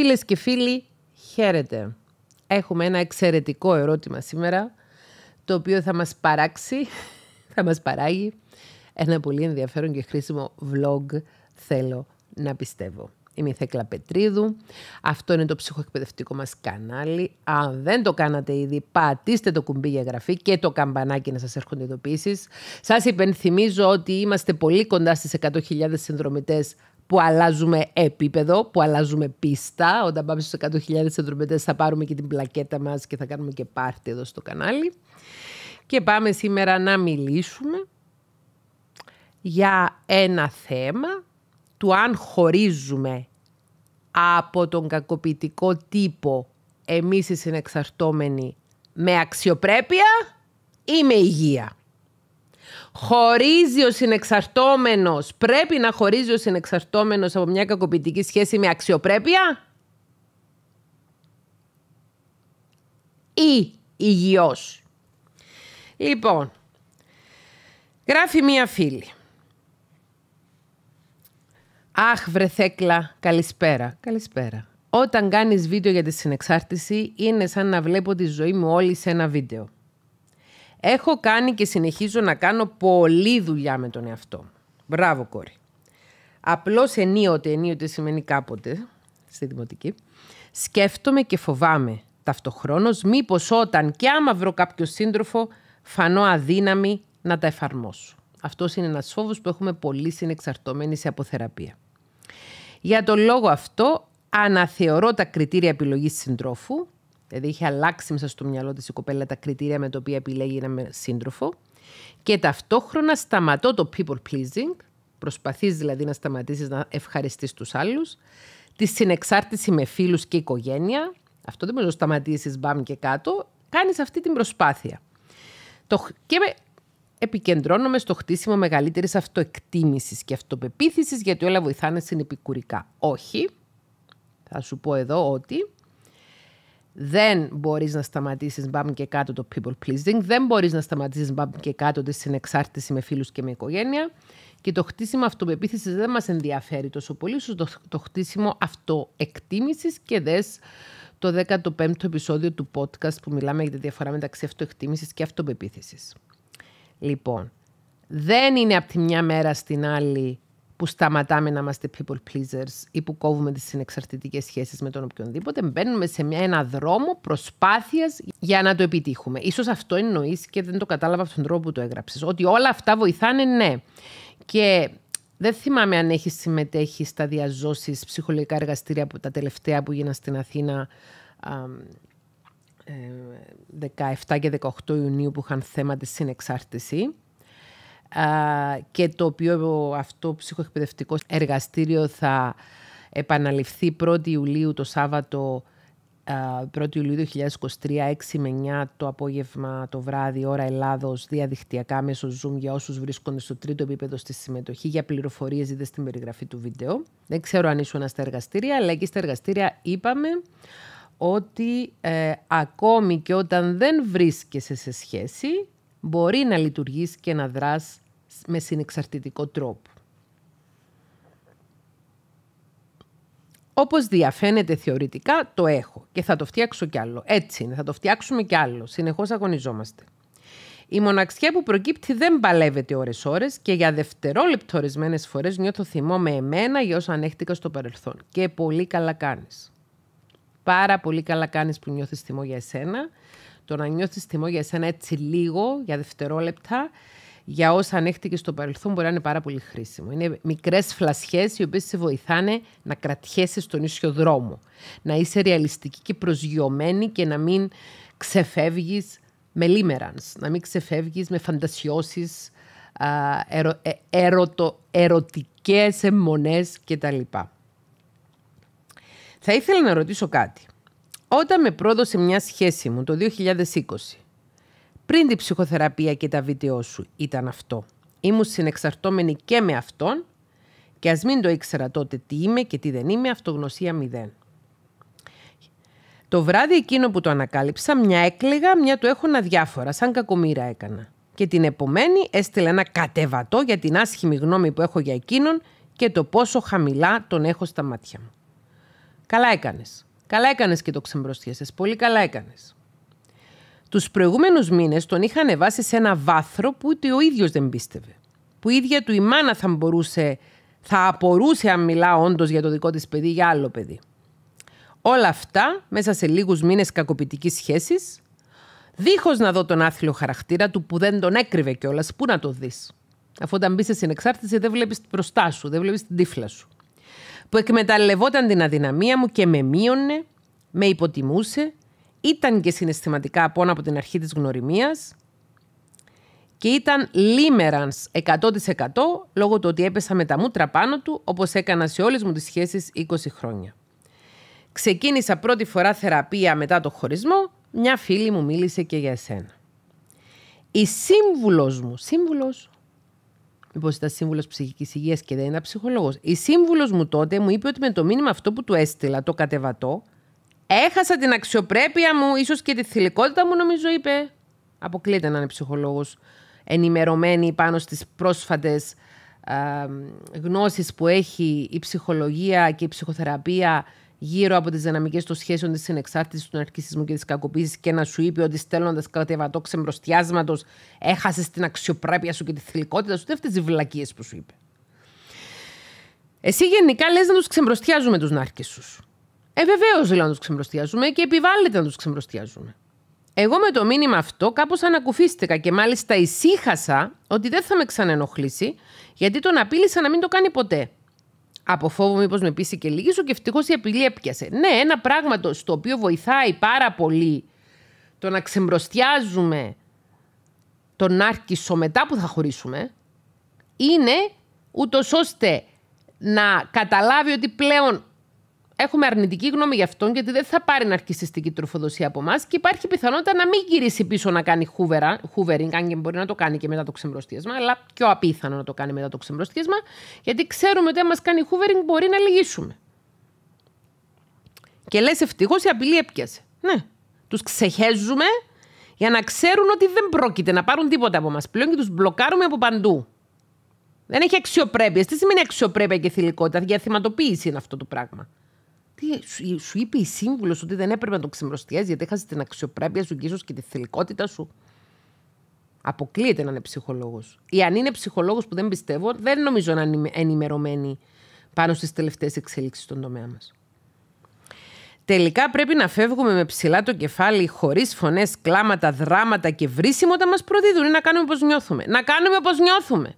Φίλες και φίλοι, χαίρετε. Έχουμε ένα εξαιρετικό ερώτημα σήμερα, το οποίο θα μας παράξει, θα μας παράγει ένα πολύ ενδιαφέρον και χρήσιμο vlog, θέλω να πιστεύω. Είμαι η Θέκλα Πετρίδου. Αυτό είναι το ψυχοεκπαιδευτικό μας κανάλι. Αν δεν το κάνατε ήδη, πατήστε το κουμπί για γραφή και το καμπανάκι να σας έρχονται ειδοποιήσεις. Σας υπενθυμίζω ότι είμαστε πολύ κοντά στις 100.000 συνδρομητές που αλλάζουμε επίπεδο, που αλλάζουμε πίστα. Όταν πάμε στους 100.000 εντροπεντές θα πάρουμε και την πλακέτα μας και θα κάνουμε και πάρτι εδώ στο κανάλι. Και πάμε σήμερα να μιλήσουμε για ένα θέμα του αν χωρίζουμε από τον κακοποιητικό τύπο εμείς οι συνεξαρτώμενοι με αξιοπρέπεια ή με υγεία χωρίζει ο συνεξαρτώμενος, πρέπει να χωρίζει ο συνεξαρτώμενος από μια κακοποιητική σχέση με αξιοπρέπεια ή υγιός. Λοιπόν, γράφει μία φίλη. Αχ, βρε Θέκλα, καλησπέρα. Καλησπέρα. Όταν κάνεις βίντεο για τη συνεξάρτηση, είναι σαν να βλέπω τη ζωή μου όλη σε ένα βίντεο. Έχω κάνει και συνεχίζω να κάνω πολλή δουλειά με τον εαυτό μου. Μπράβο, κόρη. Απλώς ενίοτε, ενίοτε σημαίνει κάποτε, στη δημοτική, σκέφτομαι και φοβάμαι ταυτοχρόνως μήπως όταν και άμα βρω κάποιο σύντροφο, φανώ αδύναμη να τα εφαρμόσω. Αυτός είναι ένας φόβος που έχουμε πολύ συνεξαρτώμενοι σε αποθεραπεία. Για τον λόγο αυτό, αναθεωρώ τα κριτήρια επιλογής συντρόφου Δηλαδή είχε αλλάξει μέσα στο μυαλό της η κοπέλα τα κριτήρια με τα οποία επιλέγει να με σύντροφο και ταυτόχρονα σταματώ το people pleasing, προσπαθείς δηλαδή να σταματήσεις να ευχαριστείς τους άλλους, τη συνεξάρτηση με φίλους και οικογένεια, αυτό δεν μπορείς να σταματήσεις μπαμ και κάτω, κάνεις αυτή την προσπάθεια. Το... Και με... επικεντρώνομαι στο χτίσιμο μεγαλύτερης αυτοεκτίμησης και αυτοπεποίθησης γιατί όλα βοηθάνε συνεπικουρικά. Όχι, θα σου πω εδώ ότι δεν μπορείς να σταματήσεις μπαμ και κάτω το people pleasing, δεν μπορείς να σταματήσεις μπαμ και κάτω τη συνεξάρτηση με φίλους και με οικογένεια και το χτίσιμο αυτοπεποίθησης δεν μας ενδιαφέρει τόσο πολύ, το, το χτίσιμο αυτοεκτίμησης και δες το 15ο επεισόδιο του podcast που μιλάμε για τη διαφορά μεταξύ αυτοεκτίμησης και αυτοπεποίθησης. Λοιπόν, δεν είναι από τη μια μέρα στην άλλη που σταματάμε να είμαστε people pleasers ή που κόβουμε τις συνεξαρτητικές σχέσεις με τον οποιονδήποτε, μπαίνουμε σε μια, ένα δρόμο προσπάθειας για να το επιτύχουμε. Ίσως αυτό εννοείς και δεν το κατάλαβα από τον τρόπο που το έγραψες. Ότι όλα αυτά βοηθάνε, ναι. Και δεν θυμάμαι αν έχεις συμμετέχει στα διαζώσεις ψυχολογικά εργαστήρια από τα τελευταία που γίνανε στην Αθήνα 17 ε, και 18 Ιουνίου που είχαν θέμα της συνεξάρτηση και το οποίο αυτό ψυχοεκπαιδευτικό εργαστήριο θα επαναληφθεί 1η Ιουλίου το Σάββατο 1η Ιουλίου 2023, 6 με 9 το απόγευμα το βράδυ, ώρα Ελλάδος, διαδικτυακά μέσω Zoom για όσους βρίσκονται στο τρίτο επίπεδο στη συμμετοχή. Για πληροφορίες δείτε στην περιγραφή του βίντεο. Δεν ξέρω αν ήσουν στα εργαστήρια, αλλά εκεί στα εργαστήρια είπαμε ότι ε, ακόμη και όταν δεν βρίσκεσαι σε σχέση, μπορεί να λειτουργείς και να δράς με συνεξαρτητικό τρόπο. Όπως διαφαίνεται θεωρητικά, το έχω και θα το φτιάξω κι άλλο. Έτσι είναι, θα το φτιάξουμε κι άλλο. Συνεχώς αγωνιζόμαστε. Η μοναξιά που προκύπτει δεν παλευεται ωρες ώρες-ώρες... και για δευτερόλεπτο ορισμένες φορές νιώθω θυμό με εμένα για όσα ανέχτηκα στο παρελθόν. Και πολύ καλά κάνεις. Πάρα πολύ καλά κάνεις που νιώθεις θυμό για εσένα. Το να νιώθεις τιμό για εσένα έτσι λίγο, για δευτερόλεπτα, για όσα ανέχτηκε στο παρελθόν μπορεί να είναι πάρα πολύ χρήσιμο. Είναι μικρές φλασιές οι οποίες σε βοηθάνε να κρατιέσαι στον ίσιο δρόμο. Να είσαι ρεαλιστική και προσγειωμένη και να μην ξεφεύγεις με λίμερανς, να μην ξεφεύγεις με φαντασιώσεις, ερω, ερωτο, ερωτικές κτλ. Θα ήθελα να ρωτήσω κάτι. Όταν με πρόδωσε μια σχέση μου το 2020, πριν την ψυχοθεραπεία και τα βίντεο σου ήταν αυτό. Ήμουν συνεξαρτώμενη και με αυτόν και ας μην το ήξερα τότε τι είμαι και τι δεν είμαι, αυτογνωσία μηδέν. Το βράδυ εκείνο που το ανακάλυψα, μια έκλαιγα, μια το έχω να διάφορα, σαν κακομήρα έκανα. Και την επομένη έστειλα ένα κατεβατό για την άσχημη γνώμη που έχω για εκείνον και το πόσο χαμηλά τον έχω στα μάτια μου. Καλά έκανες. Καλά έκανες και το ξεμπροστιασε. Πολύ καλά έκανες. Τους προηγούμενους μήνες τον είχα ανεβάσει σε ένα βάθρο που ούτε ο ίδιος δεν πίστευε. Που η ίδια του η μάνα θα μπορούσε, θα απορούσε αν μιλά όντως για το δικό της παιδί, για άλλο παιδί. Όλα αυτά μέσα σε λίγους μήνες κακοποιητικής σχέσης, δίχως να δω τον άθλιο χαρακτήρα του που δεν τον έκρυβε κιόλας, πού να το δεις. Αφού όταν μπεις σε συνεξάρτηση, δεν βλέπεις μπροστά σου, δεν βλέπεις την τύφλα σου που εκμεταλλευόταν την αδυναμία μου και με μείωνε, με υποτιμούσε, ήταν και συναισθηματικά πόνο από την αρχή της γνωριμίας και ήταν λίμερανς 100% λόγω του ότι έπεσα με τα μούτρα πάνω του όπως έκανα σε όλες μου τις σχέσεις 20 χρόνια. Ξεκίνησα πρώτη φορά θεραπεία μετά το χωρισμό, μια φίλη μου μίλησε και για εσένα. Η σύμβουλος μου, σύμβουλος, Μήπω λοιπόν, ήταν σύμβουλος ψυχικής υγείας και δεν ήταν ψυχολόγος. Η σύμβουλος μου τότε μου είπε ότι με το μήνυμα αυτό που του έστειλα, το κατεβατό, έχασα την αξιοπρέπεια μου, ίσως και τη θηλυκότητα μου, νομίζω είπε. Αποκλείται να είναι ψυχολόγος ενημερωμένη πάνω στις πρόσφατες γνώσει γνώσεις που έχει η ψυχολογία και η ψυχοθεραπεία γύρω από τις δυναμικές των σχέσεων της συνεξάρτησης, του ναρκισμού και της κακοποίησης και να σου είπε ότι στέλνοντας κρατεβατό ξεμπροστιάσματος έχασες την αξιοπρέπεια σου και τη θηλυκότητα σου. Τι αυτές τις βλακίες που σου είπε. Εσύ γενικά λες να τους ξεμπροστιάζουμε τους νάρκε Ε, βεβαίως λέω να τους ξεμπροστιάζουμε και επιβάλλεται να τους ξεμπροστιάζουμε. Εγώ με το μήνυμα αυτό κάπως ανακουφίστηκα και μάλιστα ησύχασα ότι δεν θα με ξανενοχλήσει, γιατί τον απείλησα να μην το κάνει ποτέ από φόβο μήπως με πείσει και λίγη σου και ευτυχώς η απειλή έπιασε. Ναι, ένα πράγμα το, στο οποίο βοηθάει πάρα πολύ το να ξεμπροστιάζουμε τον άρκισο μετά που θα χωρίσουμε είναι ούτως ώστε να καταλάβει ότι πλέον έχουμε αρνητική γνώμη γι' αυτόν, γιατί δεν θα πάρει ναρκιστική τροφοδοσία από εμάς και υπάρχει πιθανότητα να μην γυρίσει πίσω να κάνει χούβερα, χούβερινγκ αν και μπορεί να το κάνει και μετά το ξεμπροστιασμα, αλλά πιο απίθανο να το κάνει μετά το ξεμπροστιασμα, γιατί ξέρουμε ότι αν μας κάνει χούβερινγκ μπορεί να λυγίσουμε. Και λες, ευτυχώς η απειλή έπιασε. Ναι. Τους ξεχέζουμε για να ξέρουν ότι δεν πρόκειται να πάρουν τίποτα από εμά πλέον και τους μπλοκάρουμε από παντού. Δεν έχει αξιοπρέπεια. Τι σημαίνει αξιοπρέπεια και θηλυκότητα. Διαθυματοποίηση είναι αυτό το πράγμα. Τι, σου είπε η σύμβουλος ότι δεν έπρεπε να το ξεμπροστιάζει γιατί έχασε την αξιοπρέπεια σου και ίσως και τη θελικότητα σου. Αποκλείεται να είναι ψυχολόγος. Ή αν είναι ψυχολόγος που δεν πιστεύω, δεν νομίζω να είναι ενημερωμένη πάνω στις τελευταίες εξέλιξει στον τομέα μας. Τελικά πρέπει να φεύγουμε με ψηλά το κεφάλι, χωρίς φωνές, κλάματα, δράματα και βρίσιμο όταν μας προδίδουν ή να κάνουμε όπως νιώθουμε. Να κάνουμε όπως νιώθουμε.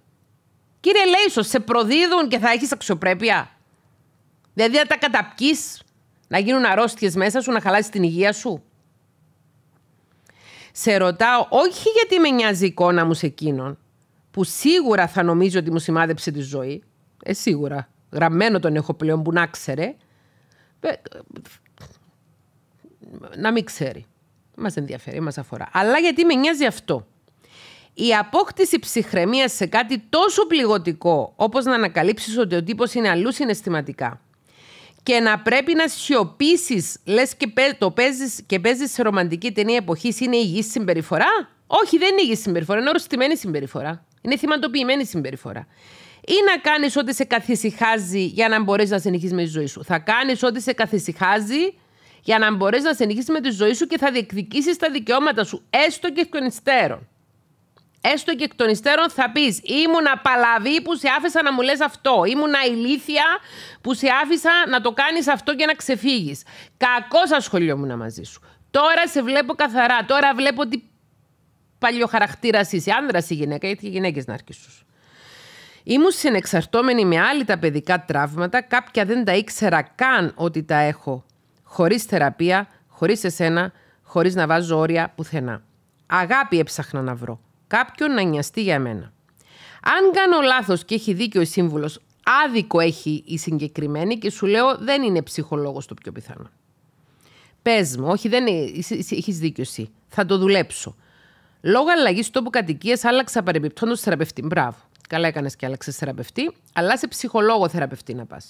Κύριε Λέισος, σε προδίδουν και θα έχεις αξιοπρέπεια. Δηλαδή να τα καταπκείς, να γίνουν αρρώστιες μέσα σου, να χαλάσεις την υγεία σου. Σε ρωτάω, όχι γιατί με νοιάζει η εικόνα μου σε εκείνον, που σίγουρα θα νομίζω ότι μου σημάδεψε τη ζωή. Ε, σίγουρα. Γραμμένο τον έχω πλέον που να ξέρε. Ε, να μην ξέρει. Μας ενδιαφέρει, μας αφορά. Αλλά γιατί με νοιάζει αυτό. Η απόκτηση ψυχραιμίας σε κάτι τόσο πληγωτικό, όπως να ανακαλύψεις ότι ο τύπος είναι αλλού συναισθηματικά, και να πρέπει να σιωπήσεις, λες και το παίζεις και παίζεις σε ρομαντική ταινία εποχής, είναι υγιής συμπεριφορά. Όχι, δεν είναι υγιής συμπεριφορά, είναι οριστημένη συμπεριφορά. Είναι θυματοποιημένη συμπεριφορά. Ή να κάνεις ό,τι σε καθησυχάζει για να μπορέσεις να συνεχίσεις με τη ζωή σου. Θα κάνεις ό,τι σε καθησυχάζει για να μπορέσεις να συνεχίσεις με τη ζωή σου και θα διεκδικήσεις τα δικαιώματα σου, έστω και εκ των υστέρων. Έστω και εκ των υστέρων θα πεις: Ήμουν απαλαβή που σε άφησα να μου λες αυτό. Ήμουν ηλίθια που σε άφησα να το κάνεις αυτό και να ξεφύγεις. Κακός ασχολιόμουν μαζί σου. Τώρα σε βλέπω καθαρά. Τώρα βλέπω τι παλιό χαρακτήρα είσαι. Άνδρας ή γυναίκα, γιατί οι γυναίκες να σου. Ήμουν συνεξαρτώμενη με άλλη τα παιδικά τραύματα. Κάποια δεν τα ήξερα καν ότι τα έχω. Χωρίς θεραπεία, χωρίς εσένα, χωρίς να βάζω όρια πουθενά. Αγάπη έψαχνα να βρω κάποιον να νοιαστεί για μένα. Αν κάνω λάθος και έχει δίκιο η σύμβουλος, άδικο έχει η συγκεκριμένη και σου λέω δεν είναι ψυχολόγος το πιο πιθανό. Πες μου, όχι, δεν έχεις δίκιο εσύ. Θα το δουλέψω. Λόγω αλλαγής τόπου κατοικίας άλλαξα παρεμπιπτόντως θεραπευτή. Μπράβο. Καλά έκανες και άλλαξες θεραπευτή, αλλά σε ψυχολόγο θεραπευτή να πας.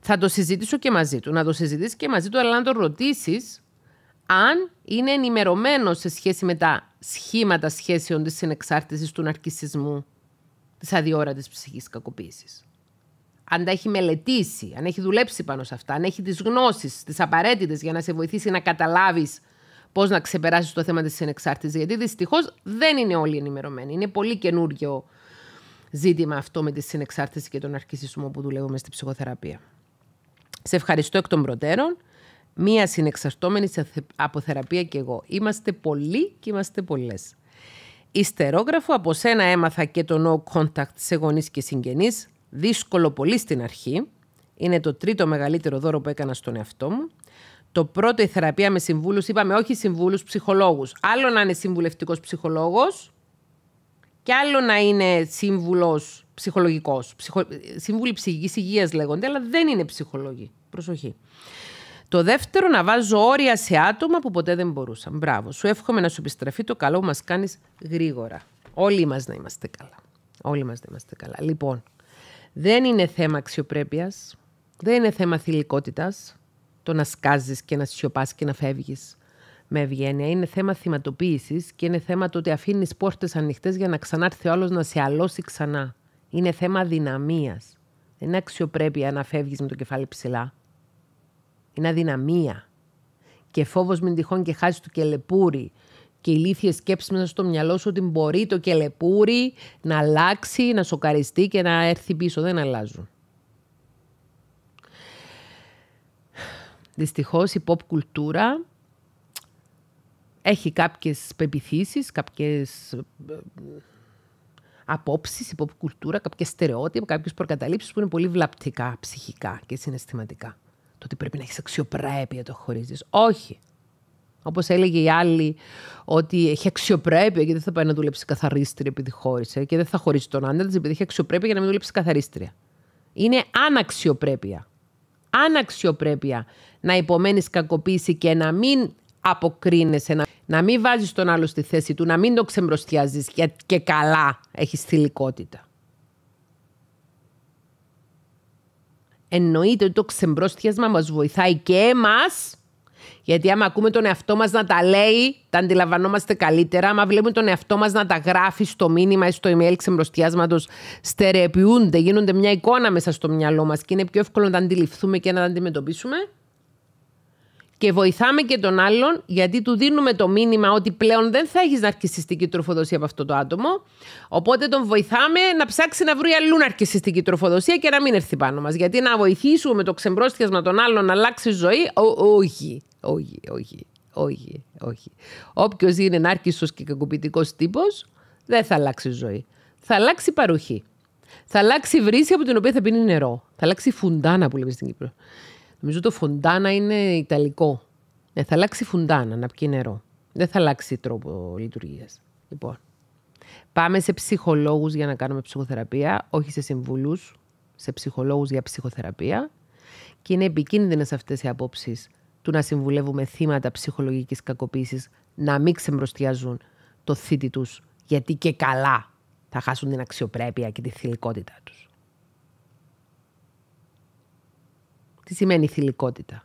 Θα το συζητήσω και μαζί του. Να το συζητήσεις και μαζί του, αλλά να το ρωτήσεις αν είναι ενημερωμένος σε σχέση με τα σχήματα σχέσεων της συνεξάρτησης του ναρκισισμού, της αδιόρατης ψυχικής κακοποίησης. Αν τα έχει μελετήσει, αν έχει δουλέψει πάνω σε αυτά, αν έχει τις γνώσεις, τις απαραίτητες για να σε βοηθήσει να καταλάβεις πώς να ξεπεράσεις το θέμα της συνεξάρτησης, γιατί δυστυχώς δεν είναι όλοι ενημερωμένοι. Είναι πολύ καινούργιο ζήτημα αυτό με τη συνεξάρτηση και τον αρχισισμό που δουλεύουμε στη ψυχοθεραπεία. Σε ευχαριστώ εκ των προτέρων μία συνεξαρτώμενη από θεραπεία και εγώ. Είμαστε πολλοί και είμαστε πολλές. Ιστερόγραφο από σένα έμαθα και το no contact σε γονείς και συγγενείς. Δύσκολο πολύ στην αρχή. Είναι το τρίτο μεγαλύτερο δώρο που έκανα στον εαυτό μου. Το πρώτο η θεραπεία με συμβούλους, είπαμε όχι συμβούλους, ψυχολόγους. Άλλο να είναι συμβουλευτικός ψυχολόγος και άλλο να είναι σύμβουλος ψυχολογικός, ε, Σύμβουλοι ψυχικής υγείας λέγονται, αλλά δεν είναι ψυχολόγοι. Προσοχή. Το δεύτερο, να βάζω όρια σε άτομα που ποτέ δεν μπορούσαν. Μπράβο. Σου εύχομαι να σου επιστραφεί το καλό που μας κάνεις γρήγορα. Όλοι μας να είμαστε καλά. Όλοι μας να είμαστε καλά. Λοιπόν, δεν είναι θέμα αξιοπρέπειας. Δεν είναι θέμα θηλυκότητας. Το να σκάζεις και να σιωπάς και να φεύγεις με ευγένεια. Είναι θέμα θυματοποίησης και είναι θέμα το ότι αφήνεις πόρτες ανοιχτές για να ξανάρθει ο άλλος να σε αλώσει ξανά. Είναι θέμα δυναμία. Δεν είναι αξιοπρέπεια να φεύγεις με το κεφάλι ψηλά. Είναι αδυναμία. Και φόβος μην τυχόν και χάσεις του κελεπούρι. Και ηλίθιε σκέψει μέσα στο μυαλό σου ότι μπορεί το κελεπούρι να αλλάξει, να σοκαριστεί και να έρθει πίσω. Δεν αλλάζουν. Δυστυχώς η pop κουλτούρα έχει κάποιες πεπιθήσεις, κάποιες ε, απόψεις, η pop κουλτούρα, κάποιες στερεότυπα, κάποιες προκαταλήψεις που είναι πολύ βλαπτικά ψυχικά και συναισθηματικά. Το ότι πρέπει να έχεις αξιοπρέπεια το χωρίζεις. Όχι. Όπως έλεγε η άλλη, ότι έχει αξιοπρέπεια και δεν θα πάει να δουλέψει καθαρίστρια επειδή χώρισε και δεν θα χωρίσει τον άντρα της επειδή έχει αξιοπρέπεια για να μην δουλέψει καθαρίστρια. Είναι αναξιοπρέπεια. Αναξιοπρέπεια να υπομένεις κακοποίηση και να μην αποκρίνεσαι, να, να μην βάζεις τον άλλο στη θέση του, να μην το ξεμπροστιάζεις και, και καλά έχεις θηλυκότητα. εννοείται ότι το ξεμπρόστιασμα μας βοηθάει και εμάς, γιατί άμα ακούμε τον εαυτό μας να τα λέει, τα αντιλαμβανόμαστε καλύτερα. Άμα βλέπουμε τον εαυτό μας να τα γράφει στο μήνυμα ή στο email ξεμπροστιάσματος, στερεοποιούνται, γίνονται μια εικόνα μέσα στο μυαλό μας και είναι πιο εύκολο να τα αντιληφθούμε και να τα αντιμετωπίσουμε και βοηθάμε και τον άλλον γιατί του δίνουμε το μήνυμα ότι πλέον δεν θα έχεις ναρκιστική τροφοδοσία από αυτό το άτομο. Οπότε τον βοηθάμε να ψάξει να βρει αλλού ναρκιστική τροφοδοσία και να μην έρθει πάνω μας. Γιατί να βοηθήσουμε το ξεμπρόστιασμα των άλλων να αλλάξει ζωή, όχι, όχι, όχι, όχι, όχι. Όποιος είναι ναρκισσος και κακοποιητικός τύπος, δεν θα αλλάξει ζωή. Θα αλλάξει παροχή. Θα αλλάξει βρύση από την οποία θα πίνει νερό. Θα αλλάξει φουντάνα που λέμε στην Κύπρο. Νομίζω το φουντάνα είναι ιταλικό. Ναι, θα αλλάξει φουντάνα να πιει νερό. Δεν θα αλλάξει τρόπο λειτουργίας. Λοιπόν. Πάμε σε ψυχολόγους για να κάνουμε ψυχοθεραπεία, όχι σε συμβούλους. Σε ψυχολόγους για ψυχοθεραπεία. Και είναι επικίνδυνες αυτές οι απόψεις του να συμβουλεύουμε θύματα ψυχολογικής κακοποίησης να μην ξεμπροστιάζουν το θήτη τους, γιατί και καλά θα χάσουν την αξιοπρέπεια και τη θηλυκότητά τους. Τι σημαίνει θηλυκότητα.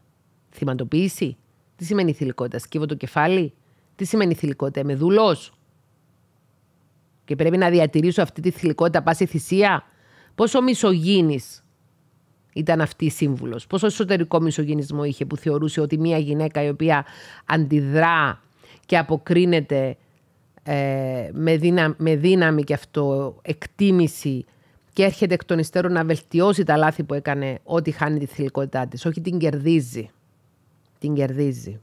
Θυματοποίηση. Τι σημαίνει θηλυκότητα. Σκύβω το κεφάλι. Τι σημαίνει θηλυκότητα. Είμαι δούλος. Και πρέπει να διατηρήσω αυτή τη θηλυκότητα πάση θυσία. Πόσο μισογίνης ήταν αυτή η σύμβουλος. Πόσο εσωτερικό μισογυνισμό είχε που θεωρούσε ότι μια γυναίκα η οποία αντιδρά και αποκρίνεται ε, με, δύναμη, με δύναμη και αυτό εκτίμηση και έρχεται εκ των υστέρων να βελτιώσει τα λάθη που έκανε ό,τι χάνει τη θηλυκότητά της, όχι την κερδίζει. Την κερδίζει.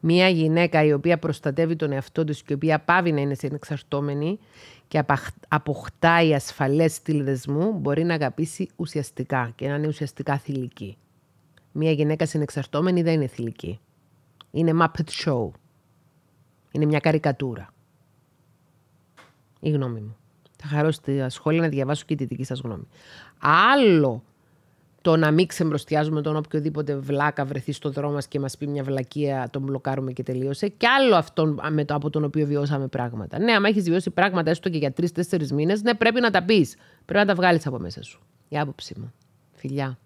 Μία γυναίκα η οποία προστατεύει τον εαυτό της και η οποία πάβει να είναι συνεξαρτώμενη και αποκτάει ασφαλές στυλ δεσμού, μπορεί να αγαπήσει ουσιαστικά και να είναι ουσιαστικά θηλυκή. Μία γυναίκα συνεξαρτώμενη δεν είναι θηλυκή. Είναι Muppet Show. Είναι μια καρικατούρα. Η γνώμη μου. Θα χαρώ στη σχόλια να διαβάσω και τη δική σας γνώμη. Άλλο το να μην ξεμπροστιάζουμε τον οποιοδήποτε βλάκα βρεθεί στο δρόμο μας και μας πει μια βλακεία, τον μπλοκάρουμε και τελείωσε. Και άλλο αυτόν με το, από τον οποίο βιώσαμε πράγματα. Ναι, άμα έχεις βιώσει πράγματα έστω και για τρει-τέσσερι μήνες, ναι, πρέπει να τα πεις. Πρέπει να τα βγάλεις από μέσα σου. Η άποψή μου. Φιλιά.